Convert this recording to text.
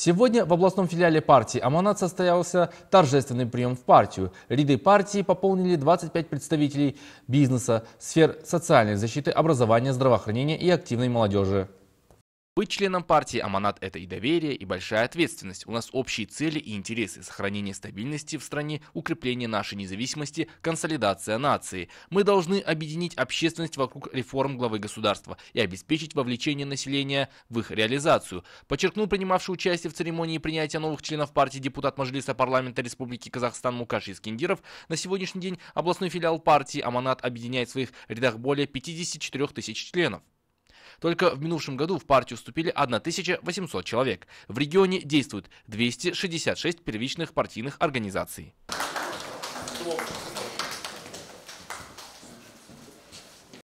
Сегодня в областном филиале партии «Аманат» состоялся торжественный прием в партию. Ряды партии пополнили 25 представителей бизнеса, сфер социальной защиты, образования, здравоохранения и активной молодежи. Быть членом партии «Аманат» — это и доверие, и большая ответственность. У нас общие цели и интересы, сохранение стабильности в стране, укрепление нашей независимости, консолидация нации. Мы должны объединить общественность вокруг реформ главы государства и обеспечить вовлечение населения в их реализацию. Подчеркнул принимавший участие в церемонии принятия новых членов партии депутат Мажилиса парламента Республики Казахстан Мукаш Искендиров, на сегодняшний день областной филиал партии «Аманат» объединяет в своих рядах более 54 тысяч членов. Только в минувшем году в партию вступили 1800 человек. В регионе действуют 266 первичных партийных организаций.